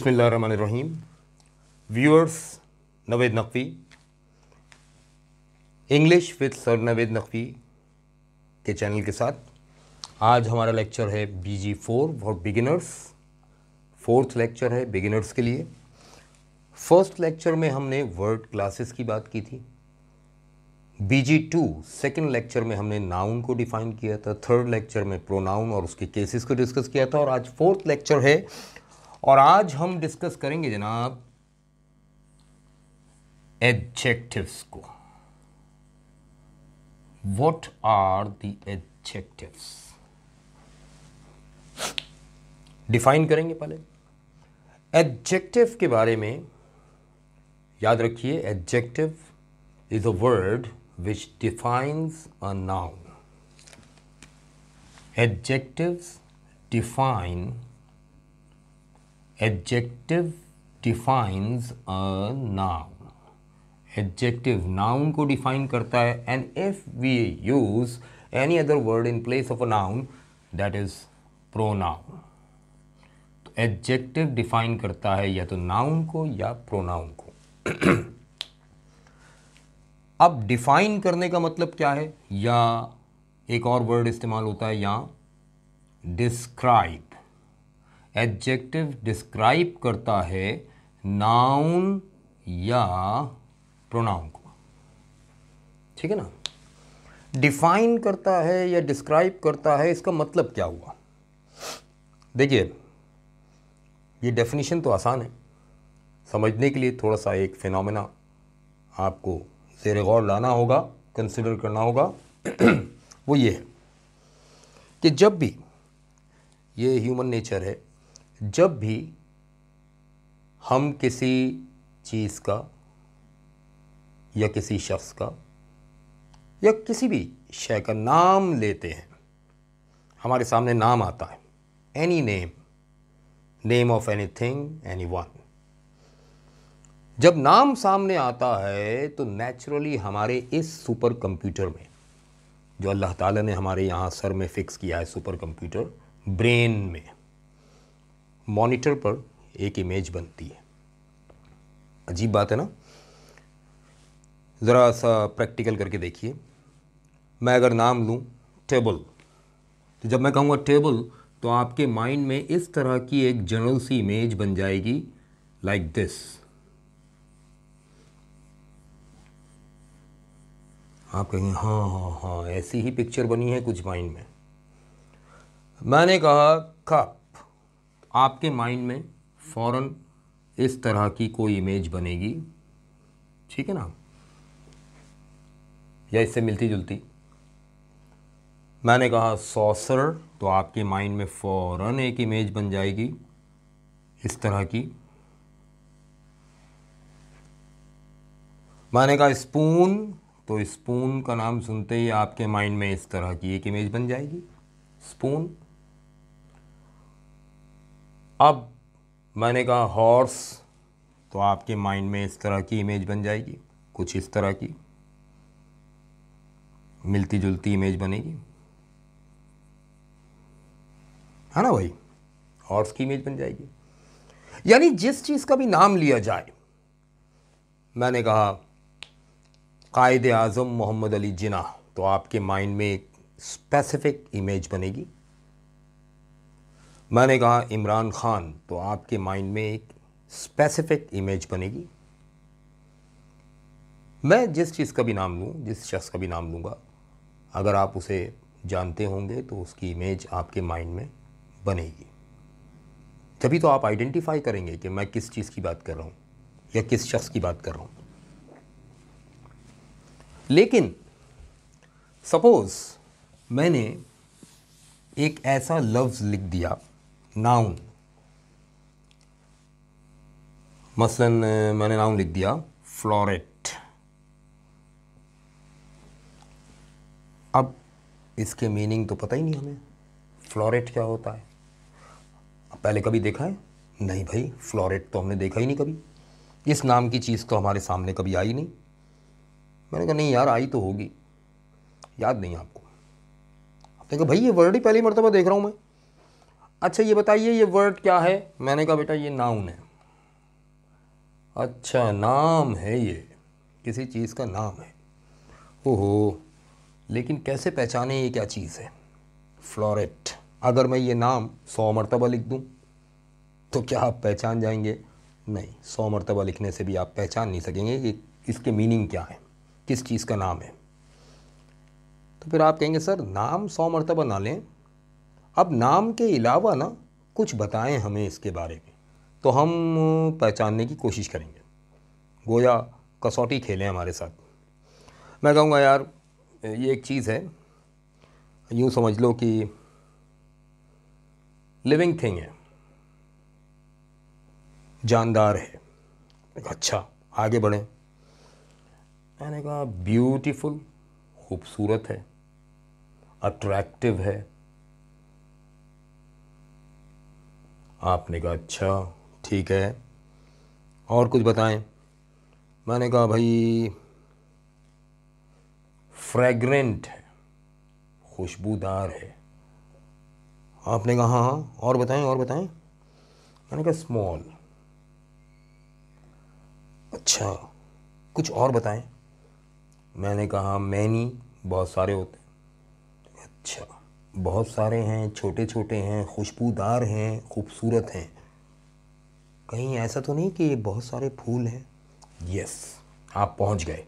Rahim viewers Naved Naqvi English with sir Naved Naqvi के channel के साथ आज हमारा लेक्चर है B G four for beginners fourth lecture है बिगिनर्स के लिए फर्स्ट लेक्चर में हमने वर्ड क्लासेस की बात की थी B G two second lecture में हमने नाउन को डिफाइन किया था थर्ड लेक्चर में प्रोनाउन और उसके केसेस को डिस्कस किया था और आज फोर्थ लेक्चर है और आज हम डिस्कस करेंगे जनाब एडजेक्टिव्स को what are the adjectives define करेंगे पहले एडजेक्टिव के बारे में याद रखिए adjective is a word which defines a noun Adjectives define adjective defines a noun adjective noun को डिफाइन करता है and if we use any other word in place of a noun that is pronoun तो adjective define करता है या तो noun को या प्रोनाउन को अब डिफाइन करने का मतलब क्या है या एक और वर्ड इस्तेमाल होता है या डिस्क्राइब एडजेक्टिव डिस्क्राइब करता है नाउन या प्रोनाउन को ठीक है ना डिफाइन करता है या डिस्क्राइब करता है इसका मतलब क्या हुआ देखिए ये डेफिनेशन तो आसान है समझने के लिए थोड़ा सा एक फिनोमेना आपको जेर गौर लाना होगा कंसिडर करना होगा वो ये है कि जब भी ये ह्यूमन नेचर है जब भी हम किसी चीज़ का या किसी शख्स का या किसी भी शय का नाम लेते हैं हमारे सामने नाम आता है any name name of anything anyone जब नाम सामने आता है तो नेचुरली हमारे इस सुपर कंप्यूटर में जो अल्लाह ताला ने हमारे यहाँ सर में फ़िक्स किया है सुपर कंप्यूटर ब्रेन में मॉनिटर पर एक इमेज बनती है अजीब बात है ना ज़रा सा प्रैक्टिकल करके देखिए मैं अगर नाम लूँ टेबल तो जब मैं कहूँगा टेबल तो आपके माइंड में इस तरह की एक जनरल सी इमेज बन जाएगी लाइक like दिस आप कहेंगे हाँ हाँ हाँ ऐसी ही पिक्चर बनी है कुछ माइंड में मैंने कहा कप आपके माइंड में फ़ौर इस तरह की कोई इमेज बनेगी ठीक है ना या इससे मिलती जुलती मैंने कहा सॉसर तो आपके माइंड में फ़ौरन एक इमेज बन जाएगी इस तरह की मैंने कहा स्पून तो स्पून का नाम सुनते ही आपके माइंड में इस तरह की एक इमेज बन जाएगी स्पून अब मैंने कहा हॉर्स तो आपके माइंड में इस तरह की इमेज बन जाएगी कुछ इस तरह की मिलती जुलती इमेज बनेगी है ना भाई हॉर्स की इमेज बन जाएगी यानी जिस चीज़ का भी नाम लिया जाए मैंने कहा कायद आज़म मोहम्मद अली जिना तो आपके माइंड में एक स्पेसिफिक इमेज बनेगी मैंने कहा इमरान ख़ान तो आपके माइंड में एक स्पेसिफिक इमेज बनेगी मैं जिस चीज़ का भी नाम लूँ जिस शख्स का भी नाम लूँगा अगर आप उसे जानते होंगे तो उसकी इमेज आपके माइंड में बनेगी तभी तो आप आइडेंटिफाई करेंगे कि मैं किस चीज़ की बात कर रहा हूँ या किस शख्स की बात कर रहा हूँ लेकिन सपोज़ मैंने एक ऐसा लफ्ज़ लिख दिया नाउन मसलन मैंने नाउन लिख दिया फ्लोरेट अब इसके मीनिंग तो पता ही नहीं हमें फ्लोरेट क्या होता है पहले कभी देखा है नहीं भाई फ्लोरेट तो हमने देखा ही नहीं कभी इस नाम की चीज़ तो हमारे सामने कभी आई नहीं मैंने कहा नहीं यार आई तो होगी याद नहीं आपको आपने कहा भाई ये वर्ड ही पहली मरतबा देख रहा हूँ मैं अच्छा ये बताइए ये वर्ड क्या है मैंने कहा बेटा ये नाउन है अच्छा नाम है ये किसी चीज़ का नाम है ओहो लेकिन कैसे पहचाने ये क्या चीज़ है फ्लोरेट अगर मैं ये नाम सौ मरतबा लिख दूँ तो क्या आप पहचान जाएंगे नहीं सौ मरतबा लिखने से भी आप पहचान नहीं सकेंगे कि इसके मीनिंग क्या है किस चीज़ का नाम है तो फिर आप कहेंगे सर नाम सौ मरतबा ना लें अब नाम के अलावा ना कुछ बताएं हमें इसके बारे में तो हम पहचानने की कोशिश करेंगे गोया कसौटी खेलें हमारे साथ मैं कहूँगा यार ये एक चीज़ है यूँ समझ लो कि लिविंग थिंग है जानदार है अच्छा आगे बढ़े मैंने कहा ब्यूटीफुल खूबसूरत है अट्रैक्टिव है आपने कहा अच्छा ठीक है और कुछ बताएं मैंने कहा भाई फ्रेगरेंट है खुशबूदार है आपने कहा हाँ हाँ और बताएं और बताएं मैंने कहा स्मॉल अच्छा कुछ और बताएं मैंने कहा मैनी बहुत सारे होते हैं अच्छा बहुत सारे हैं छोटे छोटे हैं खुशबूदार हैं खूबसूरत हैं कहीं ऐसा तो नहीं कि ये बहुत सारे फूल हैं यस आप पहुंच गए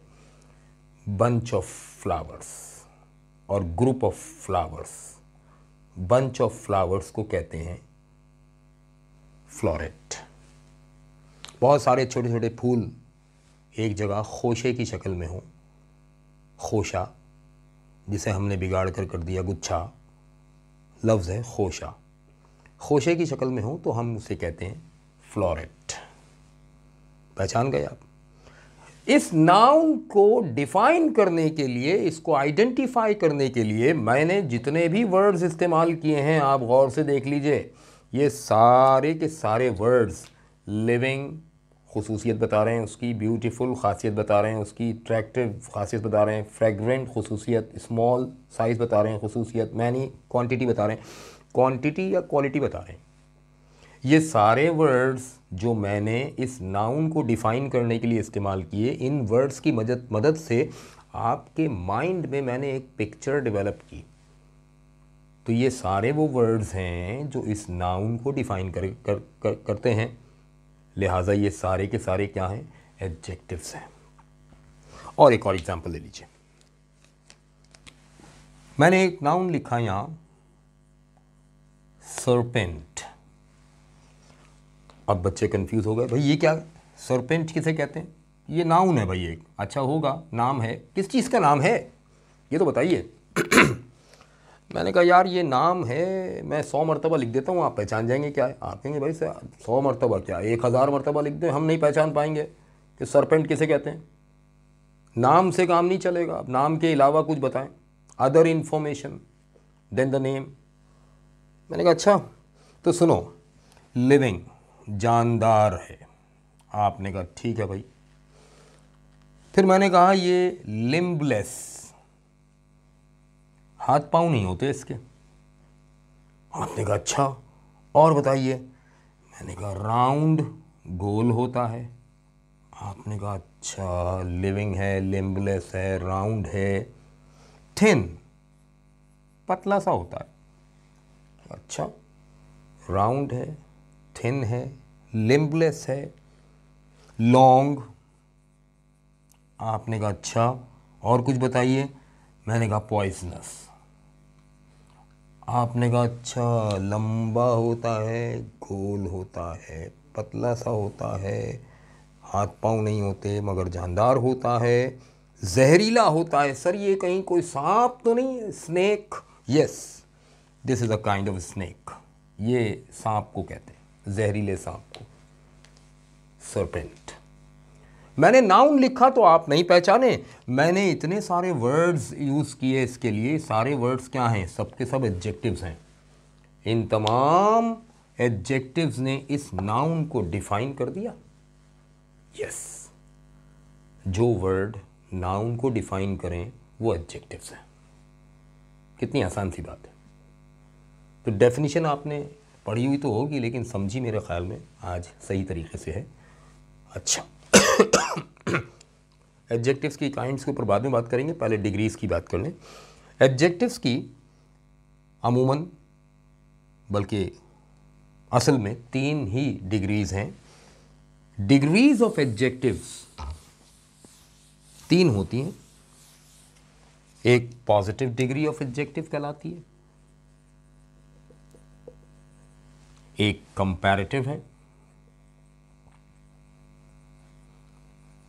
बंच ऑफ फ्लावर्स और group of flowers bunch of flowers को कहते हैं फ्लोरेट बहुत सारे छोटे छोटे फूल एक जगह खोशे की शक्ल में हों खोशा जिसे हमने बिगाड़ कर कर दिया गुच्छा लफ्ज़ है खोशा खोशे की शक्ल में हो तो हम उसे कहते हैं फ्लोरेट पहचान गए आप इस नाउन को डिफाइन करने के लिए इसको आइडेंटिफाई करने के लिए मैंने जितने भी वर्ड्स इस्तेमाल किए हैं आप गौर से देख लीजिए ये सारे के सारे वर्ड्स लिविंग खसूसियत बता रहे हैं उसकी ब्यूटीफुल खासियत बता रहे हैं उसकी अट्रैक्टिव खासियत बता रहे हैं फ्रेगरेंट खसूसियत स्मॉल साइज़ बता रहे हैं खसूसियत मैनी क्वान्टिटी बता रहे हैं क्वान्टिटी या क्वालिटी बता रहे हैं ये सारे वर्ड्स जो मैंने इस नाउन को डिफ़ाइन करने के लिए इस्तेमाल किए इन वर्ड्स की मदद मदद से आपके माइंड में मैंने एक पिक्चर डेवलप की तो ये सारे वो वर्ड्स हैं जो इस नाउन को डिफ़ाइन कर, कर, कर करते हैं लिहाजा ये सारे के सारे क्या हैं एडजेक्टिव्स हैं और एक और एग्ज़ाम्पल ले लीजिए मैंने एक नाउन लिखा यहाँ सरपेंट अब बच्चे कंफ्यूज हो गए भाई ये क्या सरपेंट किसे कहते हैं ये नाउन है भाई एक अच्छा होगा नाम है किस चीज़ का नाम है ये तो बताइए मैंने कहा यार ये नाम है मैं सौ मरतबा लिख देता हूँ आप पहचान जाएंगे क्या है आप कहेंगे भाई सर सौ मरतबा क्या एक हज़ार मरतबा लिख दें हम नहीं पहचान पाएंगे कि सरपेंट किसे कहते हैं नाम से काम नहीं चलेगा अब नाम के अलावा कुछ बताएं other information then the name मैंने कहा अच्छा तो सुनो लिविंग जानदार है आपने कहा ठीक है भाई फिर मैंने कहा ये लिम्बलेस हाथ पाँव नहीं होते इसके आपने कहा अच्छा और बताइए मैंने कहा राउंड गोल होता है आपने कहा अच्छा लिविंग है लिम्बलेस है राउंड है थिन पतला सा होता है अच्छा राउंड है थिन है लिम्बलेस है लॉन्ग आपने कहा अच्छा और कुछ बताइए मैंने कहा पॉइजनस आपने कहा अच्छा लंबा होता है गोल होता है पतला सा होता है हाथ पाँव नहीं होते मगर जानदार होता है जहरीला होता है सर ये कहीं कोई सांप तो नहीं है snake yes this is a kind of snack ये सांप को कहते हैं जहरीले सांप को सरपेंट मैंने नाउन लिखा तो आप नहीं पहचाने मैंने इतने सारे वर्ड्स यूज़ किए इसके लिए सारे वर्ड्स क्या हैं सबके सब एडजेक्टिव्स हैं इन तमाम एडजेक्टिव्स ने इस नाउन को डिफाइन कर दिया यस जो वर्ड नाउन को डिफाइन करें वो एडजेक्टिव्स हैं कितनी आसान सी बात है तो डेफिनेशन आपने पढ़ी हुई तो होगी लेकिन समझी मेरे ख्याल में आज सही तरीके से है अच्छा एडजेक्टिव्स की काइंड्स के ऊपर बाद में बात करेंगे पहले डिग्रीज़ की बात कर लें एडजेक्टिव्स की अमूमन बल्कि असल में तीन ही डिग्रीज़ हैं डिग्रीज ऑफ एडजेक्टिव्स तीन होती हैं एक पॉजिटिव डिग्री ऑफ एडजेक्टिव कहलाती है एक कंपैरेटिव है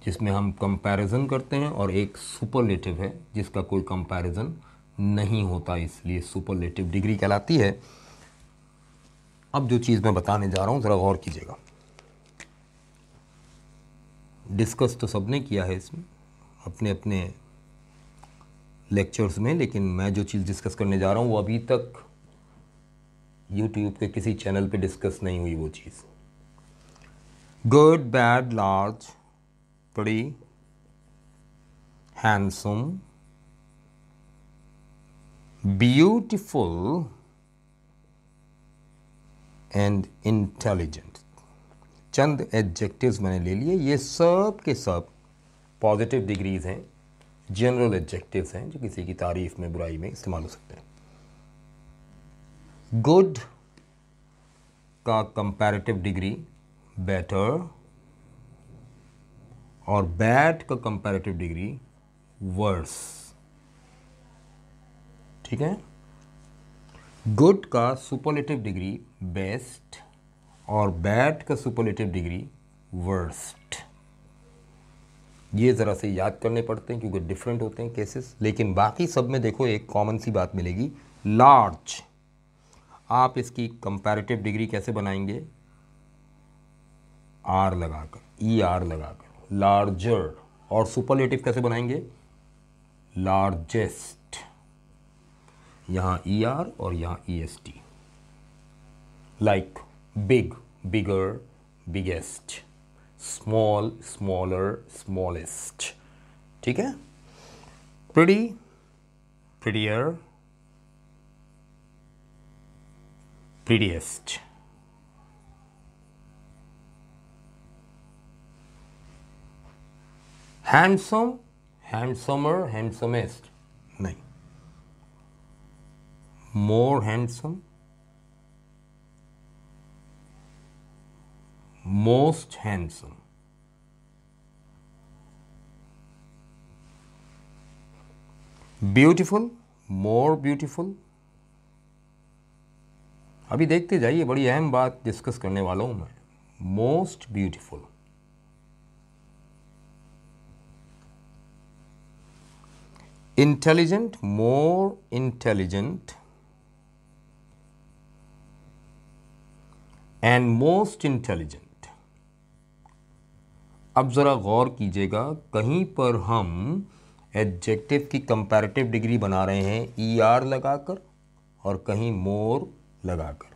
जिसमें हम कंपैरिजन करते हैं और एक सुपरलेटिव है जिसका कोई कंपैरिजन नहीं होता इसलिए सुपरलेटिव डिग्री कहलाती है अब जो चीज़ मैं बताने जा रहा हूँ ज़रा गौर कीजिएगा डिस्कस तो सबने किया है इसमें अपने अपने लेक्चर्स में लेकिन मैं जो चीज़ डिस्कस करने जा रहा हूँ वो अभी तक यूट्यूब के किसी चैनल पे डिस्कस नहीं हुई वो चीज़ good bad large pretty handsome beautiful and intelligent चंद एडजेक्टिव्स मैंने ले लिए ये सब के सब पॉजिटिव डिग्रीज हैं जनरल एडजेक्टिव्स हैं जो किसी की तारीफ में बुराई में इस्तेमाल हो सकते हैं गुड का कंपैरेटिव डिग्री बेटर और बैट का कंपैरेटिव डिग्री वर्स ठीक है गुड का सुपरलेटिव डिग्री बेस्ट और बैट का सुपरलेटिव डिग्री वर्स्ट ये ज़रा से याद करने पड़ते हैं क्योंकि डिफरेंट होते हैं केसेस लेकिन बाकी सब में देखो एक कॉमन सी बात मिलेगी लार्ज आप इसकी कंपैरेटिव डिग्री कैसे बनाएंगे आर लगाकर ई e आर लगाकर लार्जर और सुपरलेटिव कैसे बनाएंगे लार्जेस्ट यहां ई आर और यहां E S T like big bigger biggest small smaller smallest ठीक है pretty prettier prettiest handsome handsomer handsomest नहीं more handsome most handsome beautiful more beautiful अभी देखते जाइए बड़ी अहम बात डिस्कस करने वाला हूँ मैं most beautiful intelligent more intelligent and most intelligent अब ज़रा गौर कीजिएगा कहीं पर हम एडजेक्टिव की कंपैरेटिव डिग्री बना रहे हैं ई आर आर लगाकर और कहीं मोर लगाकर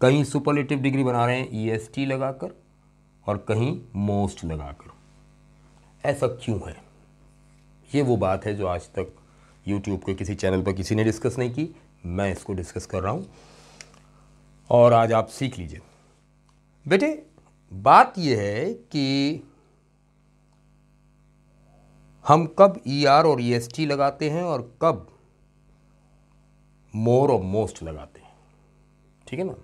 कहीं सुपरलेटिव डिग्री बना रहे हैं ई एस टी लगाकर और कहीं मोस्ट लगाकर ऐसा क्यों है ये वो बात है जो आज तक यूट्यूब के किसी चैनल पर किसी ने डिस्कस नहीं की मैं इसको डिस्कस कर रहा हूँ और आज आप सीख लीजिए बेटे बात यह है कि हम कब ई e ER आर और ई एस टी लगाते हैं और कब मोर और मोस्ट लगाते हैं ठीक है ना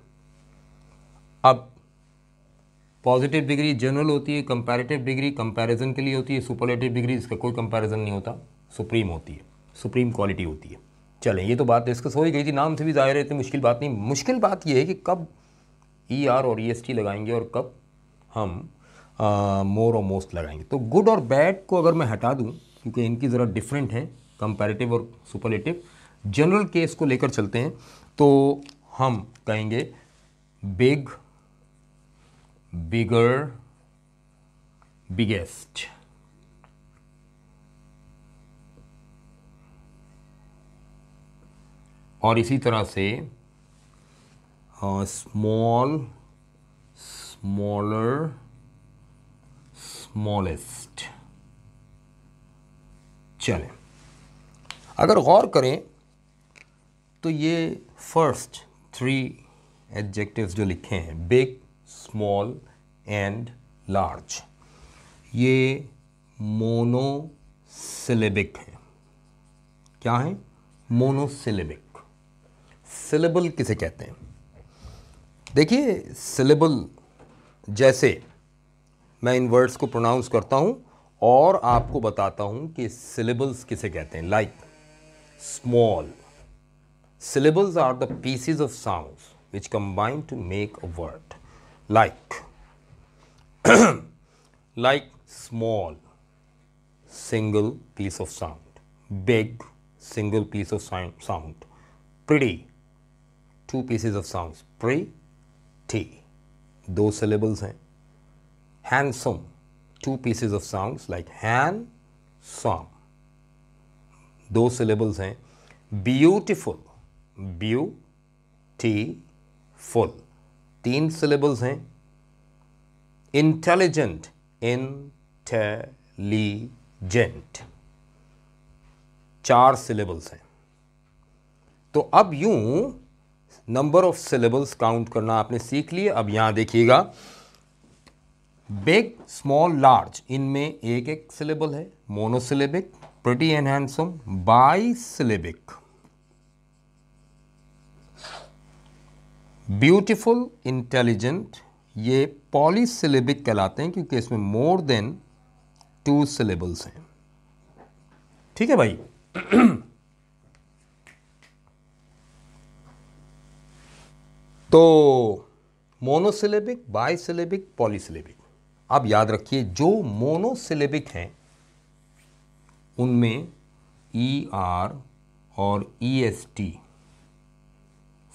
अब पॉजिटिव डिग्री जनरल होती है कंपैरेटिव डिग्री कंपैरिजन के लिए होती है सुपरलेटिव डिग्री इसका कोई कंपैरिजन नहीं होता सुप्रीम होती है सुप्रीम क्वालिटी होती है चलें ये तो बात डिस्कस हो ही गई थी नाम से भी जाहिर है इतनी मुश्किल बात नहीं मुश्किल बात यह है कि कब ई e ER आर और ई एस टी लगाएंगे और कब हम मोर और मोस्ट लगाएंगे तो गुड और बैड को अगर मैं हटा दूँ क्योंकि इनकी ज़रा डिफरेंट है कंपेरेटिव और सुपरलेटिव जनरल केस को लेकर चलते हैं तो हम कहेंगे बिग bigger, biggest. और इसी तरह से स्मॉल स्मॉलर स्मॉलेस्ट चले अगर गौर करें तो ये फर्स्ट थ्री एडजेक्टिव्स जो लिखे हैं बिग स्मॉल एंड लार्ज ये मोनोसिलेबिक है क्या है मोनोसिलेबिक सिलेबल किसे कहते हैं देखिए सिलेबल जैसे मैं इन वर्ड्स को प्रोनाउंस करता हूं और आपको बताता हूं कि सिलेबल्स किसे कहते हैं like small syllables are the pieces of sounds which combine to make a word like like small single piece of sound big single piece of sound pretty two pieces of sounds pretty those syllables handsome two pieces of sounds like song those syllables हैं beautiful beautiful तीन syllables हैं intelligent टेलीजेंट चार syllables हैं तो अब यू number of syllables count करना आपने सीख लिए अब यहां देखिएगा बिग स्मॉल लार्ज इनमें एक एक सिलेबल है monosyllabic pretty and handsome bisyllabic beautiful intelligent ये पॉलीसिलेबिक कहलाते हैं क्योंकि इसमें मोर देन टू सिलेबल्स हैं ठीक है भाई तो मोनोसिलेबिक बाइसिलेबिक पॉलीसिलेबिक आप याद रखिए जो मोनोसिलेबिक हैं उनमें ई e आर और ई एस टी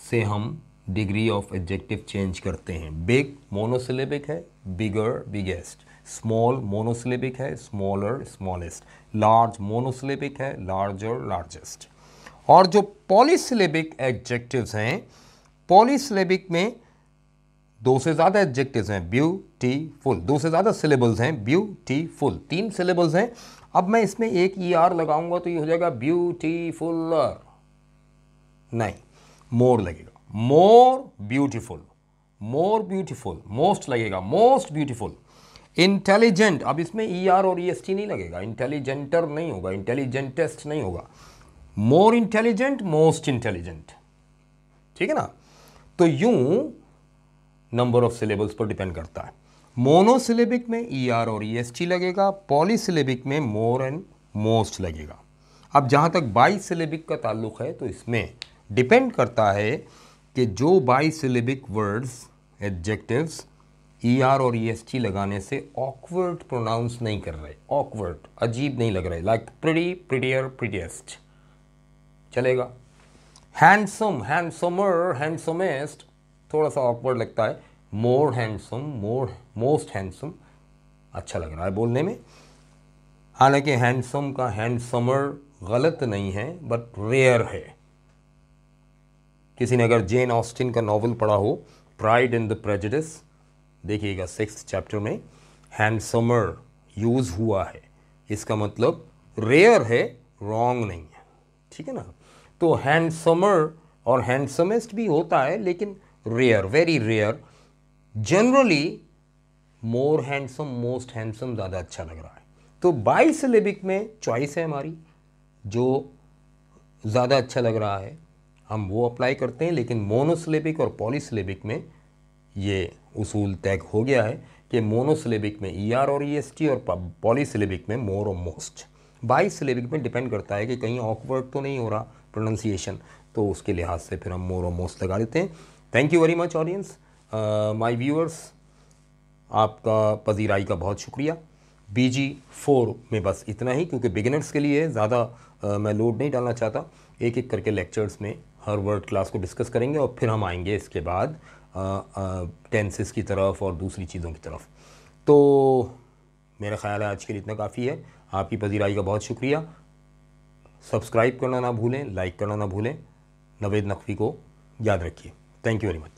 से हम डिग्री ऑफ एडजेक्टिव चेंज करते हैं बिग मोनोसिलेबिक है बिगर बिगेस्ट स्मॉल मोनोसिलेबिक है स्मॉलर स्मॉलेस्ट लार्ज मोनोसिलेबिक है लार्जर लार्जेस्ट और जो पॉलीसिलेबिक एडजेक्टिव्स हैं पॉलीसिलेबिक में दो से ज़्यादा एडजेक्टिव्स हैं ब्यूटीफुल दो से ज़्यादा सिलेबल्स हैं ब्यूटीफुल तीन सिलेबल्स हैं अब मैं इसमें एक ई आर लगाऊंगा तो ये हो जाएगा ब्यूटीफुल नहीं मोर लगेगा more beautiful more beautiful most लगेगा मोस्ट ब्यूटिफुल इंटेलिजेंट अब इसमें ई e आर और ई एस टी नहीं लगेगा इंटेलिजेंटर नहीं होगा इंटेलिजेंटेस्ट नहीं होगा मोर इंटेलिजेंट मोस्ट इंटेलिजेंट ठीक है ना तो यूं नंबर ऑफ सिलेबल्स पर डिपेंड करता है मोनोसिलेबिक में ई e आर और ई एस टी लगेगा पॉलीसिलेबिक में मोर एंड मोस्ट लगेगा अब जहां तक बाई सिलेबिक का ताल्लुक है तो इसमें डिपेंड करता है कि जो syllabic words adjectives E R और ई एस टी लगाने से ऑकवर्ड प्रोनाउंस नहीं कर रहे ऑकवर्ड अजीब नहीं लग रहे लाइक प्रिटी प्रिटियर प्रिटियस्ट चलेगा हैंडसम हैंडसमर हैंडसमेस्ट थोड़ा सा ऑकवर्ड लगता है more handsome more most handsome अच्छा लग रहा है बोलने में हालांकि हैंडसम का हैंडसमर गलत नहीं है बट रेयर है किसी ने अगर जेन ऑस्टिन का नावल पढ़ा हो प्राइड एंड द प्रेजिडिस देखिएगा सिक्स चैप्टर में हैंडसमर यूज़ हुआ है इसका मतलब रेयर है रॉन्ग नहीं है ठीक है ना तो हैंडसमर और हैंडसमेस्ट भी होता है लेकिन rare very rare generally more handsome most handsome ज़्यादा अच्छा लग रहा है तो बाई सिलेबिक में चॉइस है हमारी जो ज़्यादा अच्छा लग रहा है हम वो अप्लाई करते हैं लेकिन मोनोसिलेबिक और पॉलीसलेबिक में ये उसूल तय हो गया है कि मोनोसिलेबिक में ई e ER आर और ई एस टी और पॉलीसलेबिक में मोर और मोस्ट सिलेबिक में डिपेंड करता है कि कहीं ऑकवर्ड तो नहीं हो रहा प्रोनाउंसिएशन तो उसके लिहाज से फिर हम मोर और मोस्ट लगा देते हैं thank you very much audience my viewers आपका पजीराई का बहुत शुक्रिया बी जी फोर में बस इतना ही क्योंकि बिगिनर्स के लिए ज़्यादा uh, मैं लोड नहीं डालना चाहता एक एक करके लेक्चर्स में हर वर्ड क्लास को डिस्कस करेंगे और फिर हम आएंगे इसके बाद टेंसेस की तरफ और दूसरी चीज़ों की तरफ तो मेरा ख्याल है आज के लिए इतना काफ़ी है आपकी पजीराई का बहुत शुक्रिया सब्सक्राइब करना ना भूलें लाइक करना ना भूलें नवेद नकवी को याद रखिए थैंक यू वेरी मच